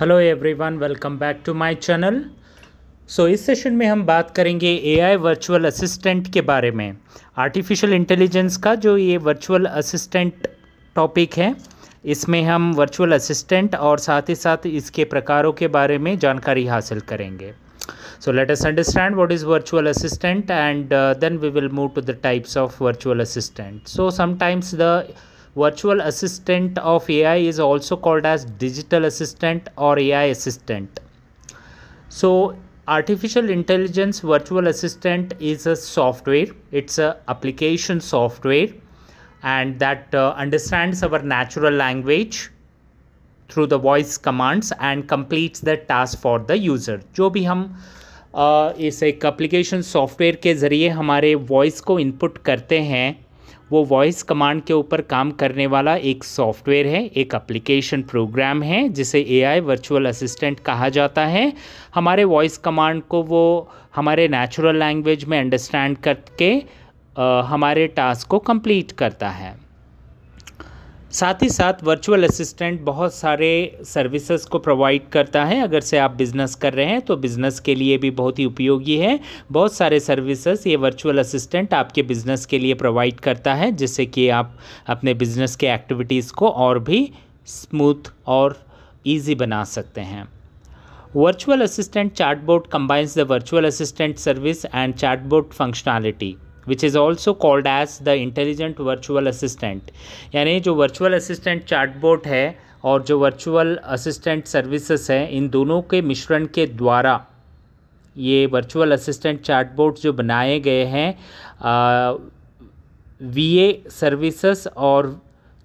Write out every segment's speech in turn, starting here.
Hello everyone welcome back to my channel so इस session में हम बात करेंगे एआई वर्चुअल असिस्टेंट के बारे में आर्टिफिशियल इंटेलिजेंस का जो ये वर्चुअल असिस्टेंट टॉपिक है इसमें हम वर्चुअल असिस्टेंट और साथ ही साथ इसके प्रकारों के बारे में जानकारी हासिल करेंगे so let us understand what is virtual assistant and then we will move to the types of virtual assistant so sometimes the virtual assistant of ai is also called as digital assistant or ai assistant so artificial intelligence virtual assistant is a software it's a application software and that uh, understands our natural language through the voice commands and completes the task for the user जो भी हम इस एक application software के ज़रिए हमारे voice को input करते हैं वो वॉइस कमांड के ऊपर काम करने वाला एक सॉफ्टवेयर है एक एप्लीकेशन प्रोग्राम है जिसे एआई वर्चुअल असिस्टेंट कहा जाता है हमारे वॉइस कमांड को वो हमारे नेचुरल लैंग्वेज में अंडरस्टैंड करके आ, हमारे टास्क को कंप्लीट करता है साथ ही साथ वर्चुअल असिस्टेंट बहुत सारे सर्विसेज को प्रोवाइड करता है अगर से आप बिज़नेस कर रहे हैं तो बिज़नेस के लिए भी बहुत ही उपयोगी है बहुत सारे सर्विसेज ये वर्चुअल असिस्टेंट आपके बिज़नेस के लिए प्रोवाइड करता है जिससे कि आप अपने बिज़नेस के एक्टिविटीज़ को और भी स्मूथ और ईजी बना सकते हैं virtual assistant chart board combines the virtual assistant service and chart board functionality which is also called as the intelligent virtual assistant यानी जो वर्चुअल असिस्टेंट चार्टबोर्ड है और जो वर्चुअल असिस्टेंट सर्विसेस हैं इन दोनों के मिश्रण के द्वारा ये वर्चुअल असिस्टेंट चार्टबोर्ड जो बनाए गए हैं वी ए सर्विसेस और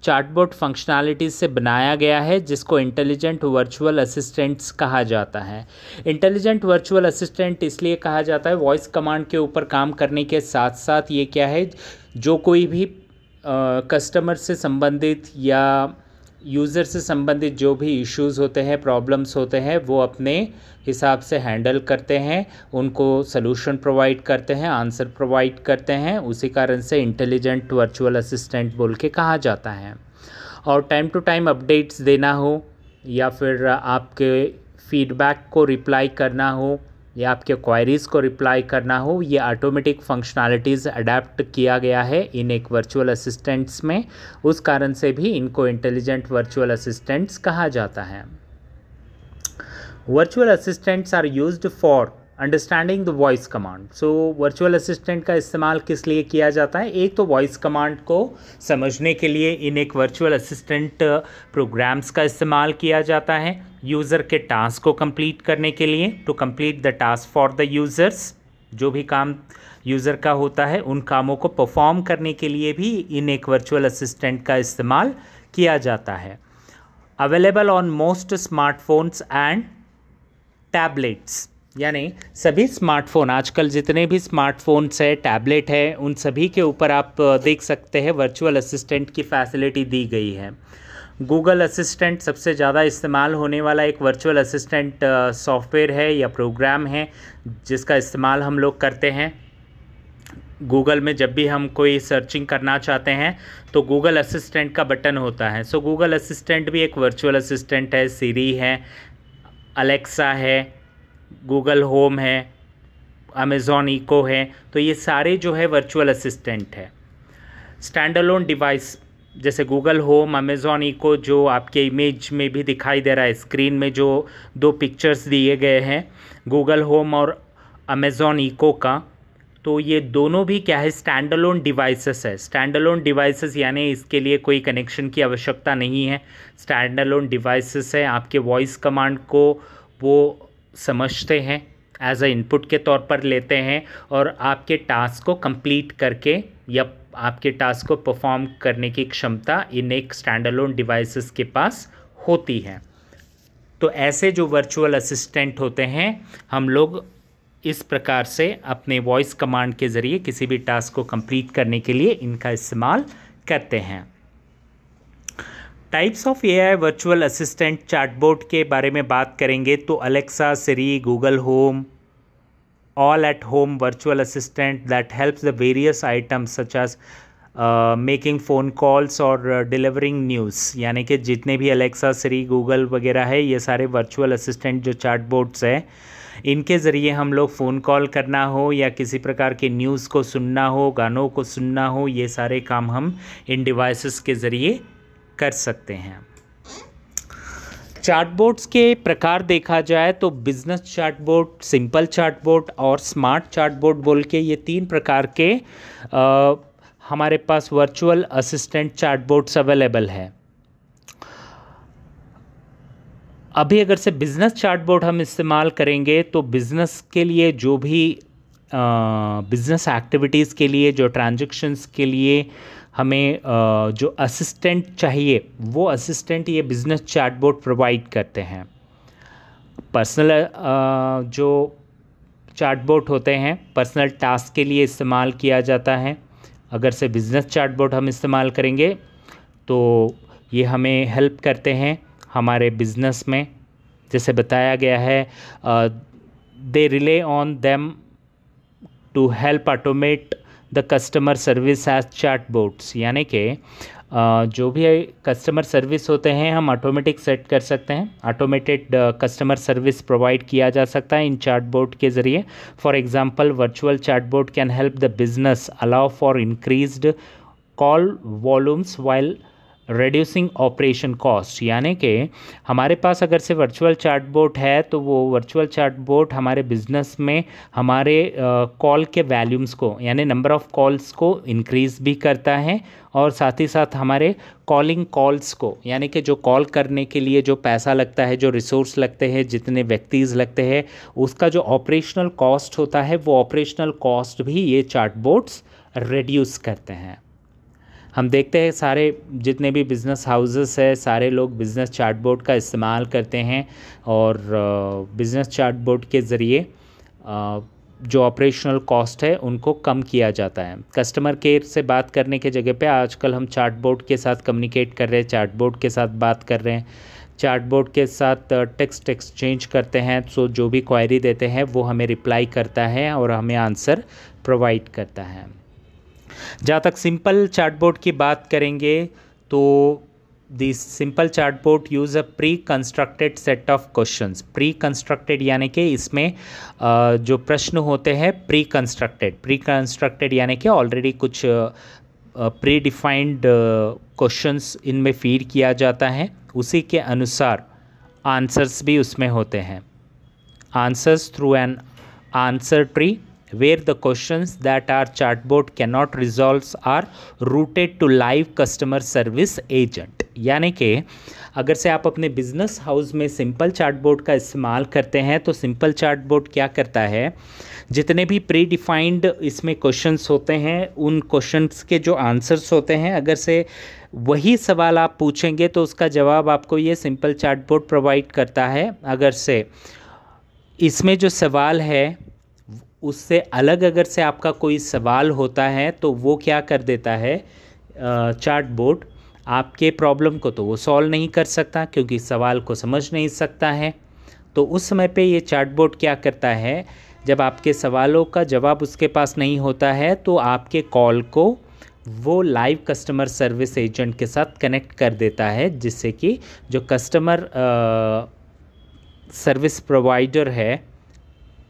चार्टबोर्ड फंक्शनैलिटी से बनाया गया है जिसको इंटेलिजेंट वर्चुअल असिस्टेंट्स कहा जाता है इंटेलिजेंट वर्चुअल असिस्टेंट इसलिए कहा जाता है वॉइस कमांड के ऊपर काम करने के साथ साथ ये क्या है जो कोई भी कस्टमर से संबंधित या यूज़र से संबंधित जो भी इश्यूज़ होते हैं प्रॉब्लम्स होते हैं वो अपने हिसाब से हैंडल करते हैं उनको सोल्यूशन प्रोवाइड करते हैं आंसर प्रोवाइड करते हैं उसी कारण से इंटेलिजेंट वर्चुअल असिस्टेंट बोल के कहा जाता है और टाइम टू टाइम अपडेट्स देना हो या फिर आपके फीडबैक को रिप्लाई करना हो या आपके क्वायरीज़ को रिप्लाई करना हो ये ऑटोमेटिक फंक्शनैलिटीज़ अडेप्ट किया गया है इन एक वर्चुअल असिस्टेंट्स में उस कारण से भी इनको इंटेलिजेंट वर्चुअल असिस्टेंट्स कहा जाता है virtual assistants are used for understanding the voice command so virtual assistant का इस्तेमाल किस लिए किया जाता है एक तो वॉइस कमांड को समझने के लिए इन एक वर्चुअल असिस्टेंट प्रोग्राम्स का इस्तेमाल किया जाता है यूज़र के टास्क को कंप्लीट करने के लिए to complete the task for the users जो भी काम यूज़र का होता है उन कामों को परफॉर्म करने के लिए भी इन एक वर्चुअल असिस्टेंट का इस्तेमाल किया जाता है available on most smartphones and tablets यानी सभी स्मार्टफोन आजकल जितने भी स्मार्टफोन्स है टैबलेट है उन सभी के ऊपर आप देख सकते हैं वर्चुअल असिस्टेंट की फैसिलिटी दी गई है गूगल असिस्टेंट सबसे ज़्यादा इस्तेमाल होने वाला एक वर्चुअल असिस्टेंट सॉफ्टवेयर है या प्रोग्राम है जिसका इस्तेमाल हम लोग करते हैं गूगल में जब भी हम कोई सर्चिंग करना चाहते हैं तो गूगल असिस्टेंट का बटन होता है सो गूगल असिस्टेंट भी एक वर्चुअल असिस्टेंट है सीरी है अलेक्सा है गूगल होम है अमेज़ॉन इको है तो ये सारे जो है वर्चुअल असिस्टेंट है स्टैंड अलोन डिवाइस जैसे गूगल होम अमेज़ॉन इको जो आपके इमेज में भी दिखाई दे रहा है स्क्रीन में जो दो पिक्चर्स दिए गए हैं गूगल होम और अमेज़ॉन इको का तो ये दोनों भी क्या है स्टैंड अलोन डिवाइसेस है स्टैंड अलोन डिवाइसेस यानी इसके लिए कोई कनेक्शन की आवश्यकता नहीं है स्टैंड अलोन डिवाइसेस है आपके वॉइस कमांड को वो समझते हैं एज अ इनपुट के तौर पर लेते हैं और आपके टास्क को कंप्लीट करके या आपके टास्क को परफॉर्म करने की क्षमता इन एक स्टैंडलोन डिवाइसेस के पास होती है तो ऐसे जो वर्चुअल असिस्टेंट होते हैं हम लोग इस प्रकार से अपने वॉइस कमांड के ज़रिए किसी भी टास्क को कंप्लीट करने के लिए इनका इस्तेमाल करते हैं types of A I virtual assistant chatbot के बारे में बात करेंगे तो Alexa Siri Google Home all at home virtual assistant that helps the various items such as making phone calls और डिलीवरिंग न्यूज़ यानी कि जितने भी अलेक्सा सिरी गूगल वगैरह है ये सारे वर्चुअल असिस्टेंट जो चार्ट बोर्ड्स हैं इनके ज़रिए हम लोग फ़ोन कॉल करना हो या किसी प्रकार के न्यूज़ को सुनना हो गानों को सुनना हो ये सारे काम हम इन डिवाइसेस के ज़रिए कर सकते हैं चार्टबोर्ड्स के प्रकार देखा जाए तो बिजनेस चार्टबोर्ड सिंपल चार्टबोर्ड और स्मार्ट चार्टबोर्ड बोल के ये तीन प्रकार के आ, हमारे पास वर्चुअल असिस्टेंट चार्टबोर्ड्स अवेलेबल है अभी अगर से बिज़नेस चार्टबोर्ड हम इस्तेमाल करेंगे तो बिज़नेस के लिए जो भी बिज़नेस एक्टिविटीज़ के लिए जो ट्रांजेक्शन्स के लिए हमें जो असिस्टेंट चाहिए वो असिस्टेंट ये बिज़नेस चैटबोर्ड प्रोवाइड करते हैं पर्सनल जो चैटबोर्ड होते हैं पर्सनल टास्क के लिए इस्तेमाल किया जाता है अगर से बिज़नेस चैटबोर्ड हम इस्तेमाल करेंगे तो ये हमें हेल्प करते हैं हमारे बिज़नेस में जैसे बताया गया है they rely on them to help automate the customer service as chat bots यानी कि जो भी कस्टमर सर्विस होते हैं हम ऑटोमेटिक सेट कर सकते हैं ऑटोमेटेड कस्टमर सर्विस प्रोवाइड किया जा सकता है इन चार्ट बोर्ड के ज़रिए for example virtual chart board can help the business allow for increased call volumes while reducing operation cost यानी कि हमारे पास अगर से वर्चुअल चार्ट बोर्ड है तो वो वर्चुअल चार्ट बोर्ड हमारे बिजनेस में हमारे कॉल के वैल्यूम्स को यानी नंबर ऑफ़ कॉल्स को इंक्रीज़ भी करता है और साथ ही साथ हमारे कॉलिंग कॉल्स को यानी कि जो कॉल करने के लिए जो पैसा लगता है जो रिसोर्स लगते हैं जितने व्यक्तिज़ लगते हैं उसका जो ऑपरेशनल कॉस्ट होता है वो ऑपरेशनल कॉस्ट भी ये चार्ट बोर्ड्स रिड्यूस करते हैं हम देखते हैं सारे जितने भी बिज़नेस हाउसेस है सारे लोग बिज़नेस चार्ट बोर्ड का इस्तेमाल करते हैं और बिज़नेस चार्ट बोर्ड के ज़रिए जो ऑपरेशनल कॉस्ट है उनको कम किया जाता है कस्टमर केयर से बात करने के जगह पे आजकल हम चार्ट बोर्ड के साथ कम्युनिकेट कर रहे हैं चार्ट बोर्ड के साथ बात कर रहे हैं चार्ट बोर्ड के साथ टेक्स्ट एक्सचेंज करते हैं सो तो जो भी क्वायरी देते हैं वो हमें रिप्लाई करता है और हमें आंसर प्रोवाइड करता है जहाँ तक सिंपल चार्टबोर्ड की बात करेंगे तो the simple chart board use a pre constructed set of questions pre constructed यानी कि इसमें जो प्रश्न होते हैं प्री कंस्ट्रक्टेड प्री कंस्ट्रक्टेड यानी कि ऑलरेडी कुछ प्री डिफाइंड क्वेश्चंस इनमें फीड किया जाता है उसी के अनुसार आंसर्स भी उसमें होते हैं answers through an answer tree where the questions that our chatbot cannot resolve are routed to live customer service agent यानी कि अगर से आप अपने बिजनेस हाउस में सिंपल चार्टबोर्ड का इस्तेमाल करते हैं तो सिंपल चार्टबोर्ड क्या करता है जितने भी प्री डिफाइंड इसमें क्वेश्चंस होते हैं उन क्वेश्चंस के जो आंसर्स होते हैं अगर से वही सवाल आप पूछेंगे तो उसका जवाब आपको ये सिंपल चार्टबोर्ड प्रोवाइड करता है अगर से इसमें जो सवाल है उससे अलग अगर से आपका कोई सवाल होता है तो वो क्या कर देता है चार्ट बोर्ड आपके प्रॉब्लम को तो वो सॉल्व नहीं कर सकता क्योंकि सवाल को समझ नहीं सकता है तो उस समय पे ये चार्ट बोर्ड क्या करता है जब आपके सवालों का जवाब उसके पास नहीं होता है तो आपके कॉल को वो लाइव कस्टमर सर्विस एजेंट के साथ कनेक्ट कर देता है जिससे कि जो कस्टमर सर्विस प्रोवाइडर है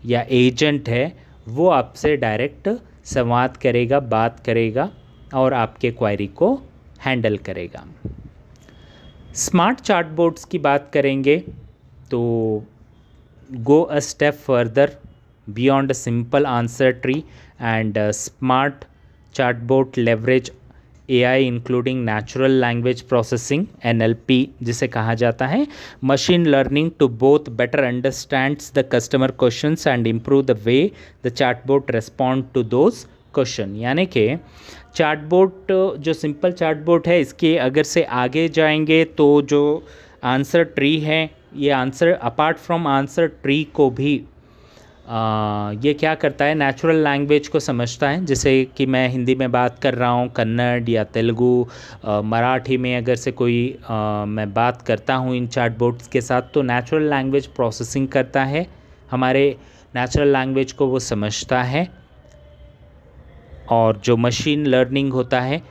या एजेंट है वो आपसे डायरेक्ट संवाद करेगा बात करेगा और आपके क्वायरी को हैंडल करेगा स्मार्ट चार्ट बोर्ड्स की बात करेंगे तो go a step further beyond simple answer tree and smart a uh, smart leverage A I including natural language processing N L P जिसे कहा जाता है machine learning to both better understand the customer question and improve the way the chart board respond to those question यानी कि चार्टबोर्ड जो simple board है इसके अगर से आगे जाएंगे तो जो आंसर ट्री है ये answer apart from answer tree को भी आ, ये क्या करता है नेचुरल लैंग्वेज को समझता है जैसे कि मैं हिंदी में बात कर रहा हूँ कन्नड़ या तेलुगू मराठी में अगर से कोई आ, मैं बात करता हूँ इन चैटबोट्स के साथ तो नेचुरल लैंग्वेज प्रोसेसिंग करता है हमारे नेचुरल लैंग्वेज को वो समझता है और जो मशीन लर्निंग होता है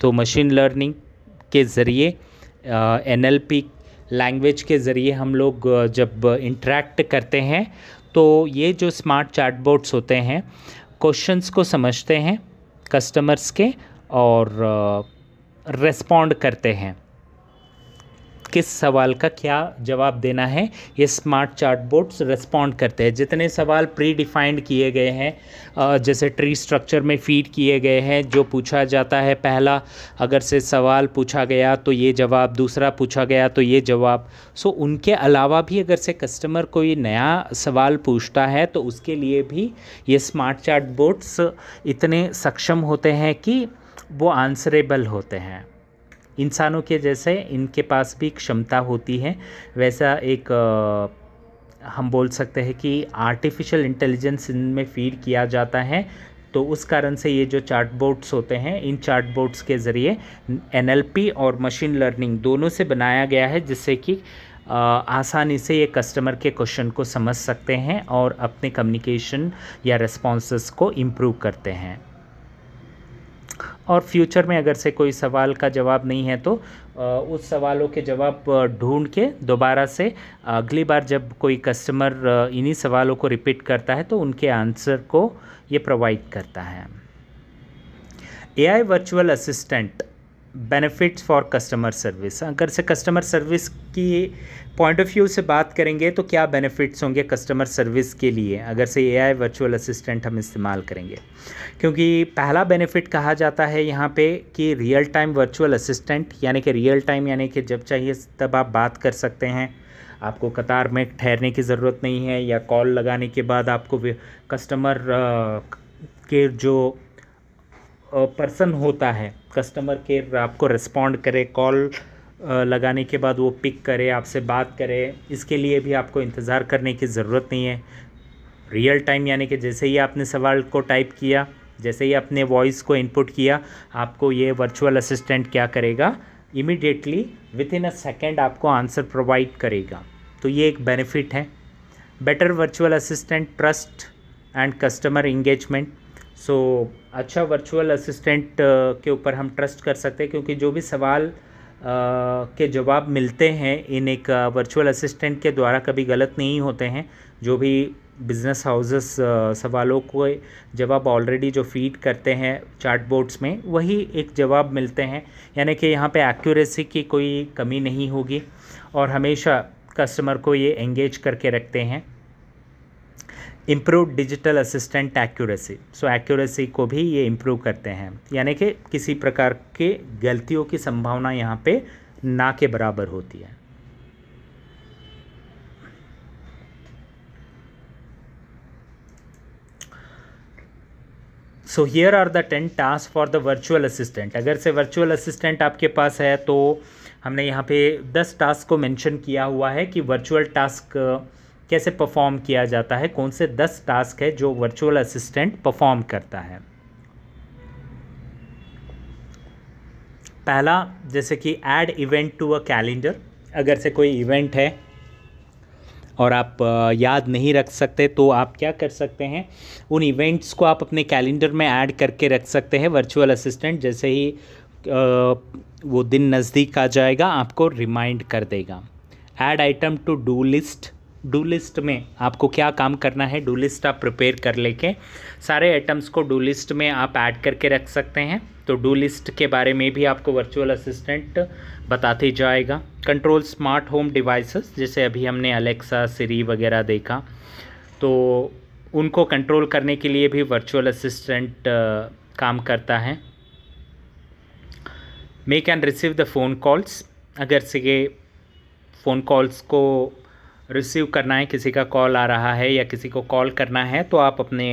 तो मशीन लर्निंग के ज़रिए एन एल पी लैंग्वेज के ज़रिए हम लोग जब इंटरेक्ट करते हैं तो ये जो स्मार्ट चैटबॉट्स होते हैं क्वेश्चंस को समझते हैं कस्टमर्स के और रेस्पॉन्ड uh, करते हैं किस सवाल का क्या जवाब देना है ये स्मार्ट चार्ट बोर्ड्स रिस्पॉन्ड करते हैं जितने सवाल प्री डिफाइंड किए गए हैं जैसे ट्री स्ट्रक्चर में फीड किए गए हैं जो पूछा जाता है पहला अगर से सवाल पूछा गया तो ये जवाब दूसरा पूछा गया तो ये जवाब सो उनके अलावा भी अगर से कस्टमर कोई नया सवाल पूछता है तो उसके लिए भी ये स्मार्ट चार्ट बोर्ड्स इतने सक्षम होते हैं कि वो आंसरेबल होते हैं इंसानों के जैसे इनके पास भी क्षमता होती है वैसा एक हम बोल सकते हैं कि आर्टिफिशियल इंटेलिजेंस इनमें फीड किया जाता है तो उस कारण से ये जो चार्ट बोर्ड्स होते हैं इन चार्ट बोर्ड्स के ज़रिए एनएलपी और मशीन लर्निंग दोनों से बनाया गया है जिससे कि आसानी से ये कस्टमर के क्वेश्चन को समझ सकते हैं और अपने कम्युनिकेशन या रिस्पॉन्स को इम्प्रूव करते हैं और फ्यूचर में अगर से कोई सवाल का जवाब नहीं है तो उस सवालों के जवाब ढूंढ के दोबारा से अगली बार जब कोई कस्टमर इन्हीं सवालों को रिपीट करता है तो उनके आंसर को ये प्रोवाइड करता है AI virtual assistant benefits for customer service अगर से कस्टमर सर्विस की पॉइंट ऑफ व्यू से बात करेंगे तो क्या बेनिफिट्स होंगे कस्टमर सर्विस के लिए अगर से एआई वर्चुअल असिस्टेंट हम इस्तेमाल करेंगे क्योंकि पहला बेनिफिट कहा जाता है यहाँ पे कि रियल टाइम वर्चुअल असिस्टेंट यानी कि रियल टाइम यानी कि जब चाहिए तब आप बात कर सकते हैं आपको कतार में ठहरने की ज़रूरत नहीं है या कॉल लगाने के बाद आपको कस्टमर के जो पर्सन होता है कस्टमर केयर आपको रिस्पॉन्ड करे कॉल लगाने के बाद वो पिक करे आपसे बात करे इसके लिए भी आपको इंतज़ार करने की ज़रूरत नहीं है रियल टाइम यानी कि जैसे ही आपने सवाल को टाइप किया जैसे ही आपने वॉइस को इनपुट किया आपको ये वर्चुअल असिस्टेंट क्या करेगा immediately within a second आपको आंसर प्रोवाइड करेगा तो ये एक बेनिफिट है better virtual assistant trust and customer engagement so so, अच्छा वर्चुअल असिस्टेंट uh, के ऊपर हम ट्रस्ट कर सकते हैं क्योंकि जो भी सवाल uh, के जवाब मिलते हैं इन एक वर्चुअल uh, असिस्टेंट के द्वारा कभी गलत नहीं होते हैं जो भी बिज़नेस हाउसेस सवालों को जवाब ऑलरेडी जो फीड करते हैं चार्ट बोर्ड्स में वही एक जवाब मिलते हैं यानी कि यहाँ पे एक्यूरेसी की कोई कमी नहीं होगी और हमेशा कस्टमर को ये एंगेज करके रखते हैं improve digital assistant accuracy so accuracy को भी ये इम्प्रूव करते हैं यानी कि किसी प्रकार के गलतियों की संभावना यहाँ पे ना के बराबर होती है so here are the ten task for the virtual assistant अगर से वर्चुअल असिस्टेंट आपके पास है तो हमने यहाँ पे दस टास्क को मेंशन किया हुआ है कि वर्चुअल टास्क कैसे परफॉर्म किया जाता है कौन से दस टास्क है जो वर्चुअल असिस्टेंट परफॉर्म करता है पहला जैसे कि add event to a calendar अगर से कोई इवेंट है और आप याद नहीं रख सकते तो आप क्या कर सकते हैं उन इवेंट्स को आप अपने कैलेंडर में ऐड करके रख सकते हैं वर्चुअल असिस्टेंट जैसे ही वो दिन नज़दीक आ जाएगा आपको रिमाइंड कर देगा add item to do list do list में आपको क्या काम करना है डू लिस्ट आप प्रिपेयर कर लेके सारे आइटम्स को डू लिस्ट में आप ऐड करके रख सकते हैं तो डू लिस्ट के बारे में भी आपको वर्चुअल असिस्टेंट बताते जाएगा कंट्रोल स्मार्ट होम डिवाइसेस जैसे अभी हमने अलेक्सा सीरी वगैरह देखा तो उनको कंट्रोल करने के लिए भी वर्चुअल असिस्टेंट काम करता है make and receive the phone calls अगर से फ़ोन कॉल्स को रिसीव करना है किसी का कॉल आ रहा है या किसी को कॉल करना है तो आप अपने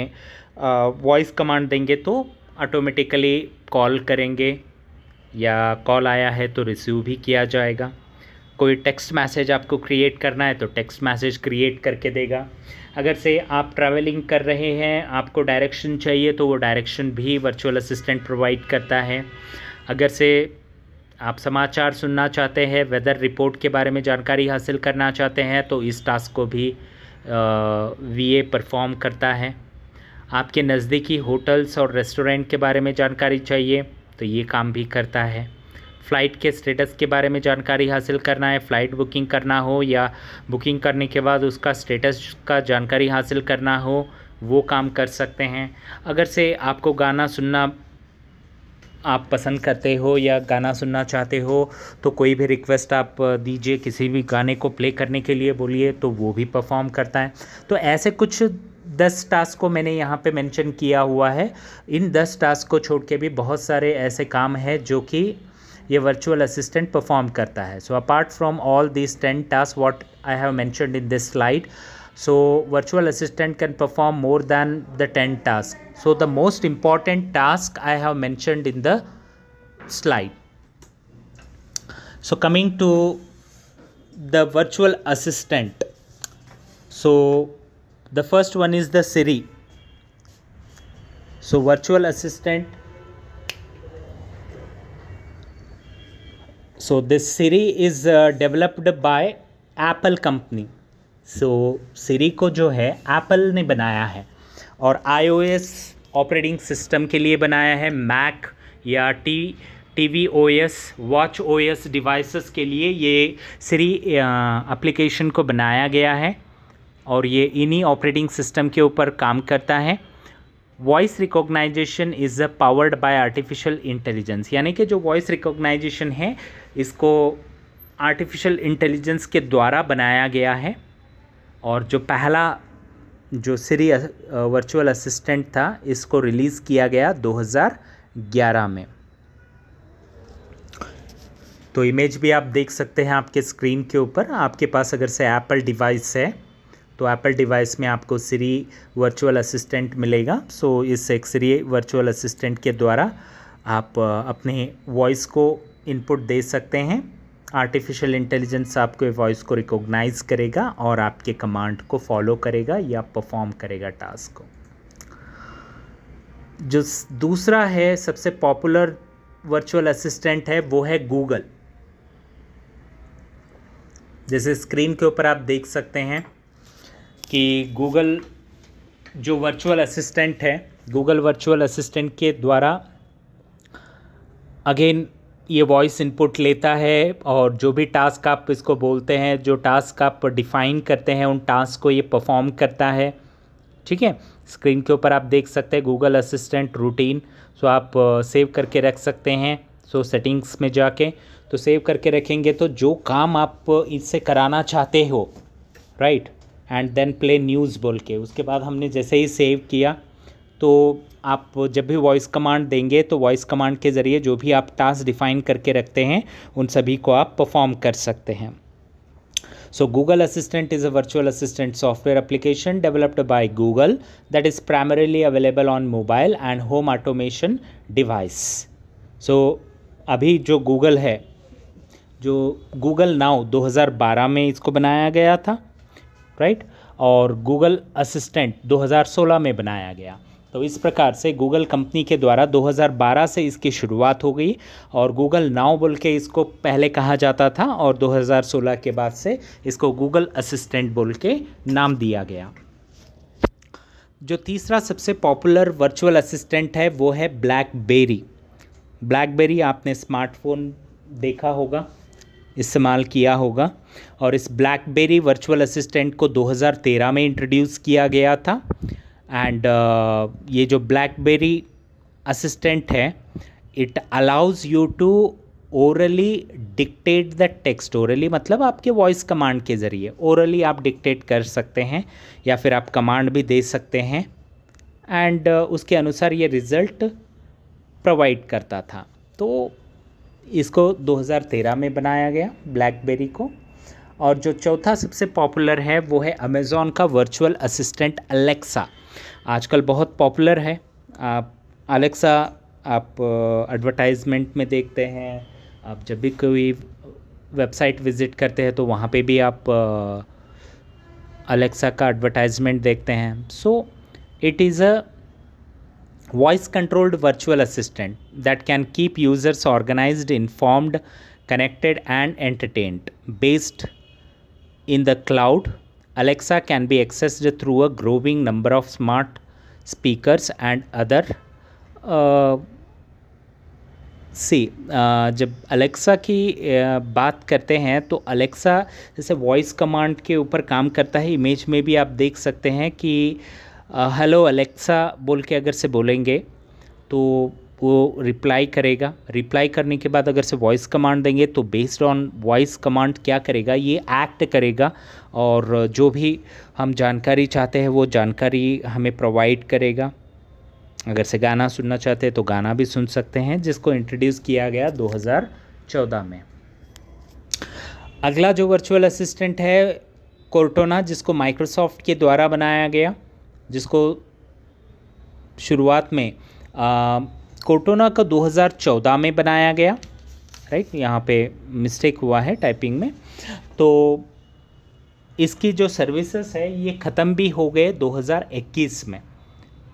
वॉइस कमांड देंगे तो ऑटोमेटिकली कॉल करेंगे या कॉल आया है तो रिसीव भी किया जाएगा कोई टेक्स्ट मैसेज आपको क्रिएट करना है तो टेक्स्ट मैसेज क्रिएट करके देगा अगर से आप ट्रैवलिंग कर रहे हैं आपको डायरेक्शन चाहिए तो वो डायरेक्शन भी वर्चुअल असिस्टेंट प्रोवाइड करता है अगर से आप समाचार सुनना चाहते हैं वेदर रिपोर्ट के बारे में जानकारी हासिल करना चाहते हैं तो इस टास्क को भी वीए परफॉर्म करता है आपके नज़दीकी होटल्स और रेस्टोरेंट के बारे में जानकारी चाहिए तो ये काम भी करता है फ़्लाइट के स्टेटस के बारे में जानकारी हासिल करना है फ़्लाइट बुकिंग करना हो या बुकिंग करने के बाद उसका स्टेटस का जानकारी हासिल करना हो वो काम कर सकते हैं अगर से आपको गाना सुनना आप पसंद करते हो या गाना सुनना चाहते हो तो कोई भी रिक्वेस्ट आप दीजिए किसी भी गाने को प्ले करने के लिए बोलिए तो वो भी परफॉर्म करता है तो ऐसे कुछ दस टास्क को मैंने यहाँ पे मेंशन किया हुआ है इन दस टास्क को छोड़ के भी बहुत सारे ऐसे काम हैं जो कि ये वर्चुअल असिस्टेंट परफॉर्म करता है so apart from all this ten task what I have mentioned in this slide So virtual assistant can perform more than the 10 tasks. So the most important task I have mentioned in the slide. So coming to the virtual assistant. So the first one is the Siri. So virtual assistant. So this Siri is uh, developed by Apple company. So so, Siri को जो है Apple ने बनाया है और iOS operating system के लिए बनाया है मैक या T T V O S watch O S devices के लिए ये सीरी एप्लीकेशन को बनाया गया है और ये इन्हीं ऑपरेटिंग सिस्टम के ऊपर काम करता है voice recognisation is a powered by artificial intelligence यानी कि जो वॉइस रिकॉग्नाइजेशन है इसको आर्टिफिशियल इंटेलिजेंस के द्वारा बनाया गया है और जो पहला जो सीरी वर्चुअल असिस्टेंट था इसको रिलीज़ किया गया 2011 में तो इमेज भी आप देख सकते हैं आपके स्क्रीन के ऊपर आपके पास अगर से एप्पल डिवाइस है तो एप्पल डिवाइस में आपको सीरी वर्चुअल असिस्टेंट मिलेगा सो इस एक सीरी वर्चुअल असिस्टेंट के द्वारा आप अपने वॉइस को इनपुट दे सकते हैं आर्टिफिशियल इंटेलिजेंस आपके वॉइस को रिकॉग्नाइज करेगा और आपके कमांड को फॉलो करेगा या परफॉर्म करेगा टास्क को जो दूसरा है सबसे पॉपुलर वर्चुअल असिस्टेंट है वो है गूगल जैसे स्क्रीन के ऊपर आप देख सकते हैं कि गूगल जो वर्चुअल असिस्टेंट है गूगल वर्चुअल असिस्टेंट के द्वारा अगेन ये वॉइस इनपुट लेता है और जो भी टास्क आप इसको बोलते हैं जो टास्क आप डिफ़ाइन करते हैं उन टास्क को ये परफॉर्म करता है ठीक है स्क्रीन के ऊपर आप देख सकते हैं गूगल असिस्टेंट रूटीन सो आप सेव करके रख सकते हैं सो सेटिंग्स में जाके तो सेव करके रखेंगे तो जो काम आप इससे कराना चाहते हो right and then play news बोल के उसके बाद हमने जैसे ही सेव किया तो आप जब भी वॉइस कमांड देंगे तो वॉइस कमांड के ज़रिए जो भी आप टास्क डिफाइन करके रखते हैं उन सभी को आप परफॉर्म कर सकते हैं so Google assistant is a virtual assistant software application developed by Google that is primarily available on mobile and home automation device so अभी जो गूगल है जो गूगल नाउ 2012 में इसको बनाया गया था राइट right? और गूगल असिस्टेंट 2016 में बनाया गया तो इस प्रकार से गूगल कंपनी के द्वारा 2012 से इसकी शुरुआत हो गई और गूगल नाव बोल के इसको पहले कहा जाता था और 2016 के बाद से इसको गूगल असिस्टेंट बोल के नाम दिया गया जो तीसरा सबसे पॉपुलर वर्चुअल असिस्टेंट है वो है ब्लैकबेरी ब्लैकबेरी आपने स्मार्टफोन देखा होगा इस्तेमाल किया होगा और इस ब्लैकबेरी वर्चुअल असिस्टेंट को 2013 में इंट्रोड्यूस किया गया था एंड uh, ये जो ब्लैकबेरी असिस्टेंट है it allows you to orally dictate the text orally मतलब आपके वॉइस कमांड के ज़रिए ओरली आप डिक्टेट कर सकते हैं या फिर आप कमांड भी दे सकते हैं एंड uh, उसके अनुसार ये रिज़ल्ट प्रोवाइड करता था तो इसको 2013 में बनाया गया ब्लैकबेरी को और जो चौथा सबसे पॉपुलर है वो है अमेज़ॉन का वर्चुअल असिस्टेंट अलेक्सा आजकल बहुत पॉपुलर है आप अलेक्सा आप एडवर्टाइजमेंट uh, में देखते हैं आप जब भी कोई वेबसाइट विज़िट करते हैं तो वहाँ पे भी आप अलेक्सा uh, का एडवर्टाइजमेंट देखते हैं so it is a voice controlled virtual assistant that can keep users organised informed connected and entertained based In the cloud, Alexa can be accessed through a growing number of smart speakers and other uh, see जब Alexa की बात करते हैं तो Alexa जैसे voice command के ऊपर काम करता है इमेज में भी आप देख सकते हैं कि हेलो अलेक्सा बोल के अगर से बोलेंगे तो वो रिप्लाई करेगा रिप्लाई करने के बाद अगर से वॉइस कमांड देंगे तो बेस्ड ऑन वॉइस कमांड क्या करेगा ये एक्ट करेगा और जो भी हम जानकारी चाहते हैं वो जानकारी हमें प्रोवाइड करेगा अगर से गाना सुनना चाहते हैं तो गाना भी सुन सकते हैं जिसको इंट्रोड्यूस किया गया 2014 में अगला जो वर्चुअल असिस्टेंट है कोर्टोना जिसको माइक्रोसॉफ्ट के द्वारा बनाया गया जिसको शुरुआत में कोटोना को 2014 में बनाया गया राइट यहाँ पे मिस्टेक हुआ है टाइपिंग में तो इसकी जो सर्विसेज है ये ख़त्म भी हो गए 2021 में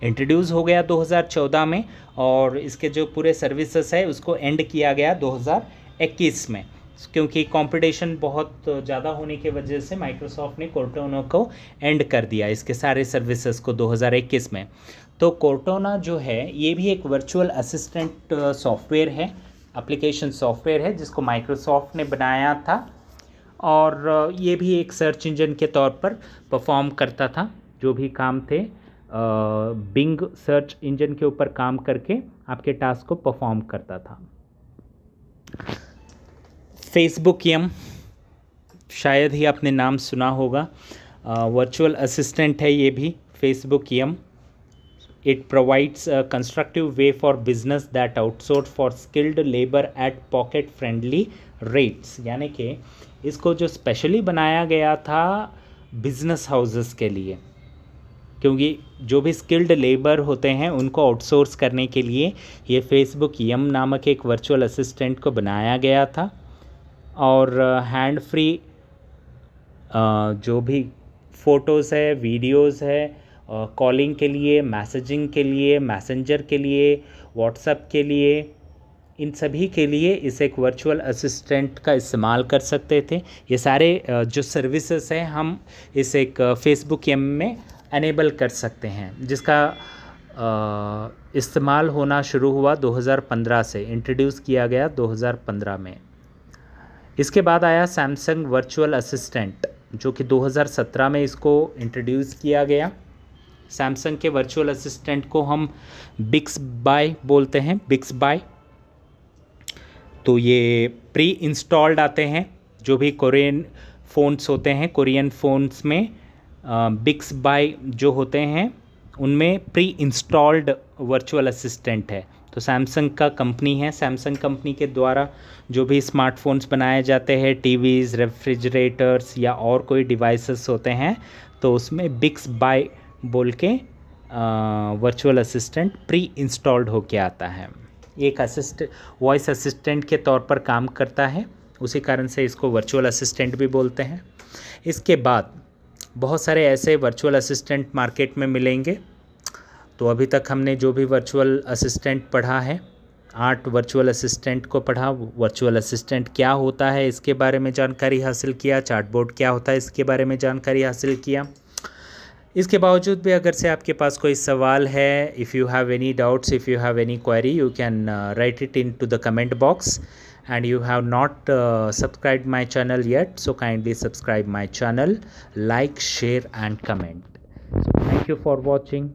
इंट्रोड्यूस हो गया 2014 में और इसके जो पूरे सर्विसेज है उसको एंड किया गया 2021 में क्योंकि कंपटीशन बहुत ज़्यादा होने की वजह से माइक्रोसॉफ्ट ने कोर्टोना को एंड कर दिया इसके सारे सर्विसेज को 2021 में तो कोर्टोना जो है ये भी एक वर्चुअल असिस्टेंट सॉफ्टवेयर है एप्लीकेशन सॉफ्टवेयर है जिसको माइक्रोसॉफ्ट ने बनाया था और uh, ये भी एक सर्च इंजन के तौर पर परफॉर्म करता था जो भी काम थे बिंग सर्च इंजन के ऊपर काम करके आपके टास्क को परफॉर्म करता था फेसबुक यम शायद ही आपने नाम सुना होगा वर्चुअल असिस्टेंट है ये भी Facebook M it provides a constructive way for business that outsource for skilled labour at pocket friendly rates यानी कि इसको जो स्पेशली बनाया गया था बिजनेस हाउसेस के लिए क्योंकि जो भी स्किल्ड लेबर होते हैं उनको आउटसोर्स करने के लिए ये फेसबुक यम नामक एक वर्चुअल असिस्टेंट को बनाया गया था और हैंड फ्री जो भी फ़ोटोज़ है वीडियोज़ है कॉलिंग के लिए मैसेजिंग के लिए मैसेंजर के लिए व्हाट्सएप के लिए इन सभी के लिए इस एक वर्चुअल असिस्टेंट का इस्तेमाल कर सकते थे ये सारे जो सर्विसेज हैं हम इस एक फेसबुक एम में अनेबल कर सकते हैं जिसका इस्तेमाल होना शुरू हुआ 2015 से इंट्रोड्यूस किया गया 2015 में इसके बाद आया सैमसंग वर्चुअल असिस्टेंट जो कि 2017 में इसको इंट्रोड्यूस किया गया सैमसंग के वर्चुअल असिस्टेंट को हम बिक्स बाय बोलते हैं बिक्स बाय तो ये प्री इंस्टॉल्ड आते हैं जो भी कोरियन फ़ोन्स होते हैं कोरियन फ़ोन्स में बिक्स बाय जो होते हैं उनमें प्री इंस्टॉल्ड वर्चुअल असिस्टेंट है तो सैमसंग का कंपनी है सैमसंग कंपनी के द्वारा जो भी स्मार्टफोन्स बनाए जाते हैं टीवीज़ रेफ्रिजरेटर्स या और कोई डिवाइसेस होते हैं तो उसमें बिक्स बाय बोल के वर्चुअल असिस्टेंट प्री इंस्टॉल्ड होके आता है एक असिस्ट वॉइस असिस्टेंट के तौर पर काम करता है उसी कारण से इसको वर्चुअल असिस्टेंट भी बोलते हैं इसके बाद बहुत सारे ऐसे वर्चुअल असिस्टेंट मार्केट में मिलेंगे तो अभी तक हमने जो भी वर्चुअल असिस्टेंट पढ़ा है आठ वर्चुअल असिस्टेंट को पढ़ा वर्चुअल असिस्टेंट क्या होता है इसके बारे में जानकारी हासिल किया चार्टबोर्ड क्या होता है इसके बारे में जानकारी हासिल किया इसके बावजूद भी अगर से आपके पास कोई सवाल है if you have any doubts if you have any query you can write it in to the comment box and you have not subscribe my channel yet so kindly subscribe my channel like share and comment thank you for watching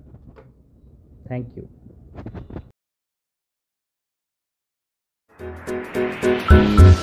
Thank you.